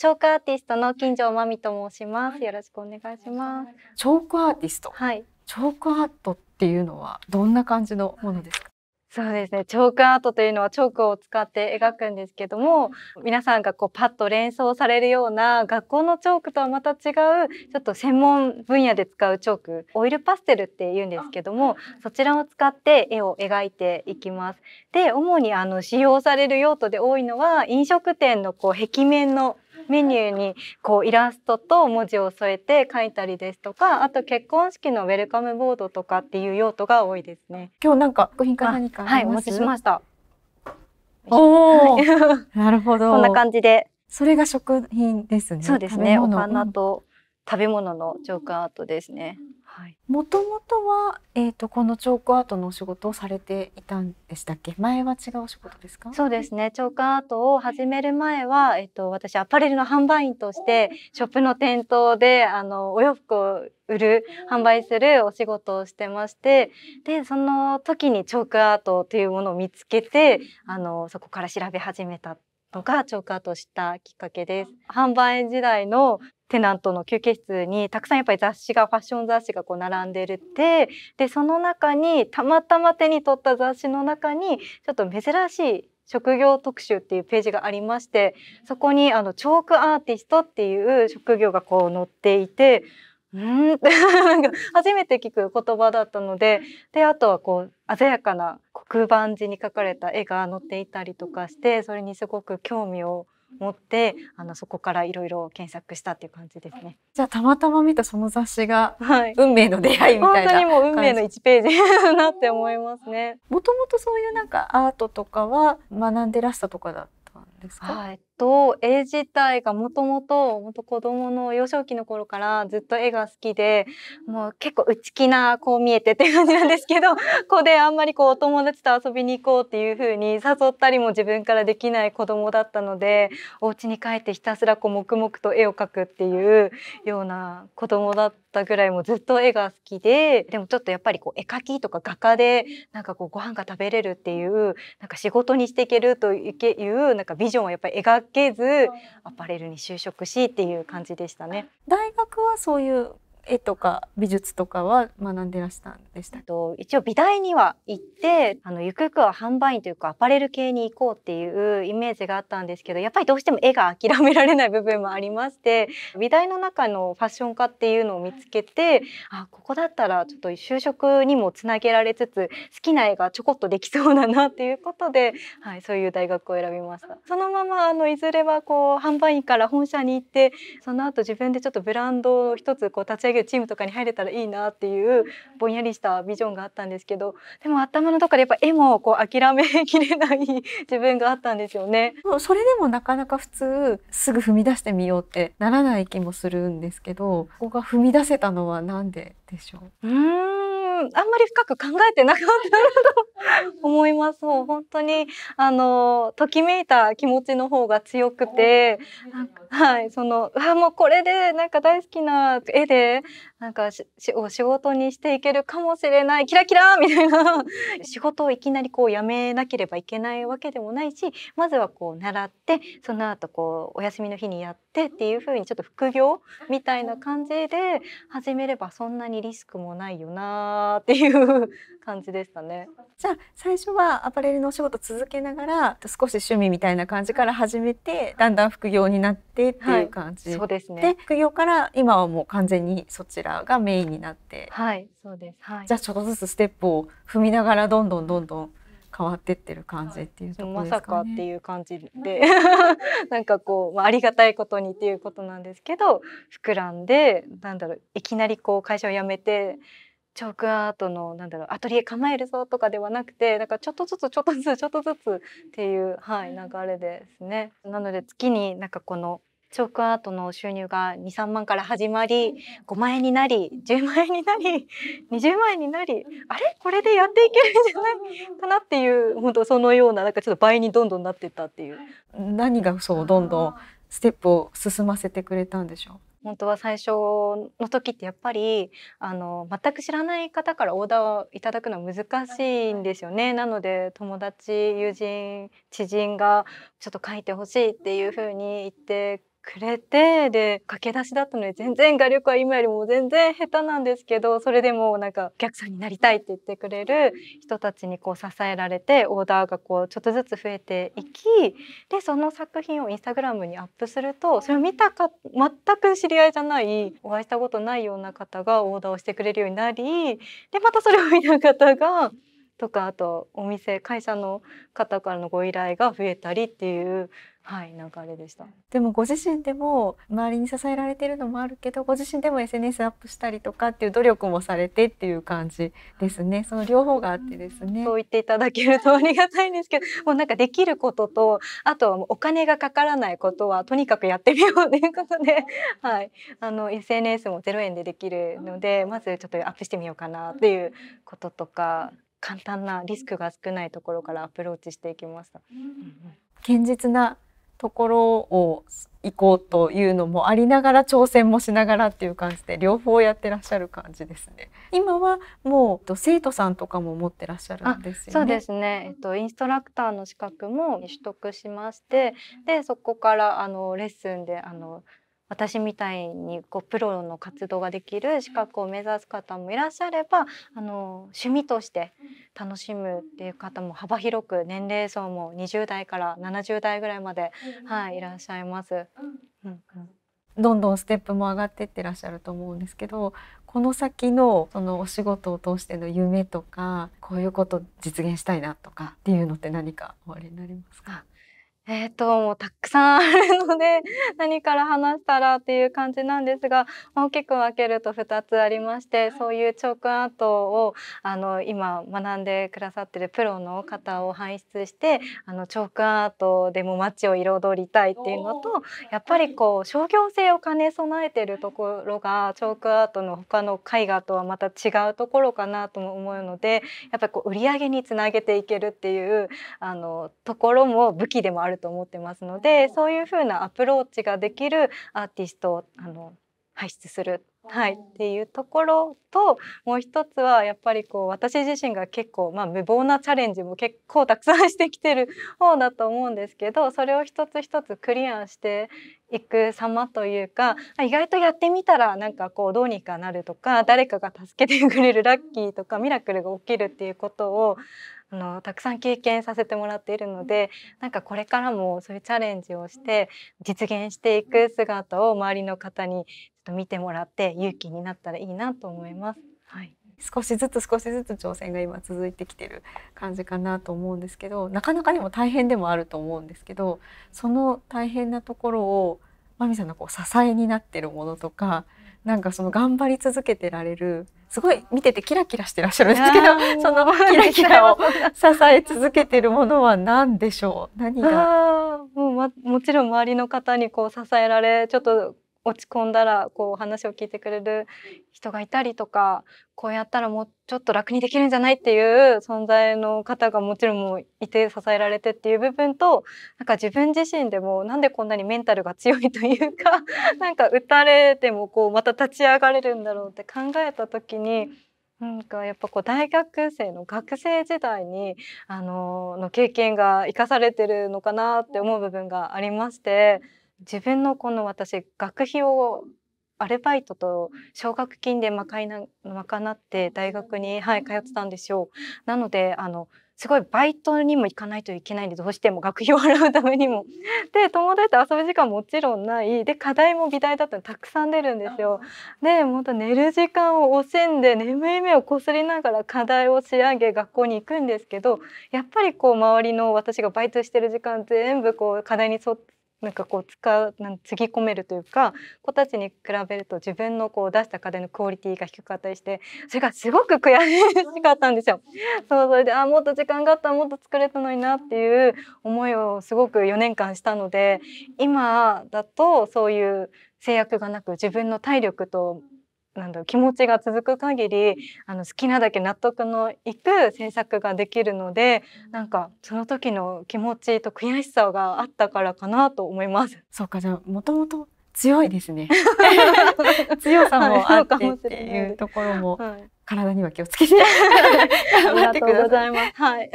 チョークアーティストの金城真美と申します、よろしくお願いしますチョークアーティストはい。チョークアートっていうのはどんな感じのものですかそうですね。チョークアートというのはチョークを使って描くんですけども、皆さんがこうパッと連想されるような学校のチョークとはまた違う、ちょっと専門分野で使うチョーク、オイルパステルって言うんですけども、そちらを使って絵を描いていきます。で、主にあの使用される用途で多いのは飲食店のこう壁面のメニューにこうイラストと文字を添えて書いたりですとかあと結婚式のウェルカムボードとかっていう用途が多いですね。今日なんか作品か何かはいお持ちしました。おお、なるほど。こんな感じで。それが食品ですね。そうですね。お花と食べ物のジョークアートですね。もともとは、えーと、このチョークアートのお仕事をされていたんでしたっけ前は違うお仕事ですかそうですねチョークアートを始める前は、えーと、私アパレルの販売員としてショップの店頭であのお洋服を売る販売するお仕事をしてましてでその時にチョークアートというものを見つけてあのそこから調べ始めたのがチョークアートしたきっかけです販売時代のテナントの休憩室にたくさんやっぱり雑誌がファッション雑誌がこう並んでるてでその中にたまたま手に取った雑誌の中にちょっと珍しい職業特集っていうページがありましてそこにあのチョークアーティストっていう職業がこう載っていてうん なんか初めて聞く言葉だったのでであとはこう鮮やかな黒板字に書かれた絵が載っていたりとかしてそれにすごく興味を持ってあのそこからいろいろ検索したっていう感じですね。じゃあたまたま見たその雑誌が、はい、運命の出会いみたいな本当にもう運命の一ページだ なって思いますね。もともとそういうなんかアートとかは学んでらしたとかだったんですか、はいと絵自体がもともと本当子供の幼少期の頃からずっと絵が好きでもう結構内気なこう見えてって感じなんですけど 子であんまりこうお友達と遊びに行こうっていう風に誘ったりも自分からできない子供だったのでお家に帰ってひたすらこう黙々と絵を描くっていうような子供だったぐらいもずっと絵が好きででもちょっとやっぱりこう絵描きとか画家でなんかこうご飯が食べれるっていうなんか仕事にしていけるというなんかビジョンはやっぱり描けずアパレルに就職しっていう感じでしたね。大学はそういう絵とか美術とかは学んでらしたんでしたと一応美大には行ってあのゆくゆくは販売員というかアパレル系に行こうっていうイメージがあったんですけどやっぱりどうしても絵が諦められない部分もありまして美大の中のファッション科っていうのを見つけてあここだったらちょっと就職にもつなげられつつ好きな絵がちょこっとできそうだなっていうことで、はい、そういう大学を選びました。そのままあのいずれはこう販売員から本社に行ってその後自分でちょっとブランドを一つこう立ち上げ業チームとかに入れたらいいなっていうぼんやりしたビジョンがあったんですけどでも頭のとこでやっぱ絵もこう諦めきれない自分があったんですよね。それでもなかなか普通すぐ踏み出してみようってならない気もするんですけどここが踏み出せたのは何ででしょううんあんまり深く考えてなかったなと思います。もう本当にあのときめいた気持ちの方が強くて、はいそのあもうこれでなんか大好きな絵でなんかしお仕事にしていけるかもしれないキラキラみたいな仕事をいきなりこうやめなければいけないわけでもないしまずはこう習ってその後こうお休みの日にやってっていうふうにちょっと副業みたいな感じで始めればそんなにリスクもないよなっていう感じでしたね。じゃあ最初はアパレルのお仕事続けながら少し趣味みたいな感じから始めてだんだん副業になってっていう感じ、はい、そうですねで副業から今はもう完全にそちらがメインになってはいそうです、はい、じゃあちょっとずつステップを踏みながらどんどんどんどん変わってってる感じっていうところですか、ね、まさかっていう感じで なんかこう、まあ、ありがたいことにっていうことなんですけど膨らんでなんだろういきなりこう会社を辞めてチョークアートのなんだろうアトリエ構えるぞとかではなくてなんかちょっとずつちょっとずつちょっとずつっていう、はい、流れですね。なので月になんかこのチョークアートの収入が23万から始まり5万円になり10万円になり20万円になりあれこれでやっていけるんじゃないかなっていう本当そのようななんかちょっと倍にどんどんなっていったっていう。何がそうどんどんステップを進ませてくれたんでしょう本当は最初の時ってやっぱりあの全く知らない方からオーダーをいただくのは難しいんですよね。なので友達友人知人がちょっと書いてほしいっていうふうに言ってくれてで駆け出しだったので全然画力は今よりも全然下手なんですけどそれでもなんかお客さんになりたいって言ってくれる人たちにこう支えられてオーダーがこうちょっとずつ増えていきでその作品をインスタグラムにアップするとそれを見たか全く知り合いじゃないお会いしたことないような方がオーダーをしてくれるようになりでまたそれを見た方がとかあとお店会社の方からのご依頼が増えたりっていう、はい、流れでしたでもご自身でも周りに支えられてるのもあるけどご自身でも SNS アップしたりとかっていう努力もされてっていう感じですねその両方があってですね、そう言っていただけるとありがたいんですけど もうなんかできることとあとはお金がかからないことはとにかくやってみようということで、はい、あの SNS も0円でできるのでまずちょっとアップしてみようかなっていうこととか。簡単なリスクが少ないところからアプローチしていきました。堅実なところを行こうというのもありながら挑戦もしながらっていう感じで両方やってらっしゃる感じですね。今はもう生徒さんとかも持ってらっしゃるんですよね。そうですね。えっとインストラクターの資格も取得しまして、でそこからあのレッスンであの私みたいにこうプロの活動ができる資格を目指す方もいらっしゃればあの趣味として楽しむっていう方も幅広く年齢層も20代から70代ぐらいまで、はい、いらっしゃいます。うんどんどんステップも上がってってらっしゃると思うんですけどこの先のそのお仕事を通しての夢とかこういうこと実現したいなとかっていうのって何かおありになりますかえっ、ー、と、もうたくさんあるので、何から話したらっていう感じなんですが、大きく分けると2つありまして、そういうチョークアートを、あの、今学んでくださってるプロの方を輩出して、あの、チョークアートでも街を彩りたいっていうのと、やっぱりこう、商業性を兼ね備えてるところが、チョークアートの他の絵画とはまた違うところかなとも思うので、やっぱりこう、売り上げにつなげていけるっていう、あの、ところも武器でもあるると思ってますのでそういうふうなアプローチができるアーティストをあの輩出するはい、っていうところともう一つはやっぱりこう私自身が結構、まあ、無謀なチャレンジも結構たくさんしてきてる方だと思うんですけどそれを一つ一つクリアして行く様というか意外とやってみたらなんかこうどうにかなるとか誰かが助けてくれるラッキーとかミラクルが起きるっていうことをあのたくさん経験させてもらっているのでなんかこれからもそういうチャレンジをして実現していく姿を周りの方にちょっと見てもらって勇気になったらいいなと思います。はい少しずつ少しずつ挑戦が今続いてきてる感じかなと思うんですけどなかなかでも大変でもあると思うんですけどその大変なところをまみさんのこう支えになってるものとかなんかその頑張り続けてられるすごい見ててキラキラしてらっしゃるんですけどそのキラキラを支え続けてるものは何でしょう何がもう、ま、もちろん周りの方にこう支えられちょっと落ち込んだらこう話を聞いてくれる人がいたりとかこうやったらもうちょっと楽にできるんじゃないっていう存在の方がもちろんもういて支えられてっていう部分となんか自分自身でもなんでこんなにメンタルが強いというか なんか打たれてもこうまた立ち上がれるんだろうって考えた時に。なんかやっぱこう大学生の学生時代にあのの経験が生かされてるのかなって思う部分がありまして自分のこの私学費をアルバイトと奨学金で賄って大学に、はい、通ってたんですよ。なのであのすごいバイトにも行かないといけないんでどうしても 学費を払うためにも。で友達と遊ぶ時間もちろんないで課題も美大だったのたくさん出るんですよ。でまた寝る時間を惜しんで眠い目をこすりながら課題を仕上げ学校に行くんですけどやっぱりこう周りの私がバイトしてる時間全部こう課題に沿って。なんかこう使うなんつぎ込めるというか子たちに比べると自分のこう出した家電のクオリティが低かったりしてそれがすごく悔しかったんですよ。そうそれであもっと時間があったらもっと作れたのになっていう思いをすごく4年間したので今だとそういう制約がなく自分の体力となんだろう気持ちが続く限りあの好きなだけ納得のいく制作ができるのでなんかその時の気持ちと悔しさがあったからかなと思います。そうかじゃあもともと強いですね 強さもあってっていうところも体には気をつけて頑張ってください。ますはい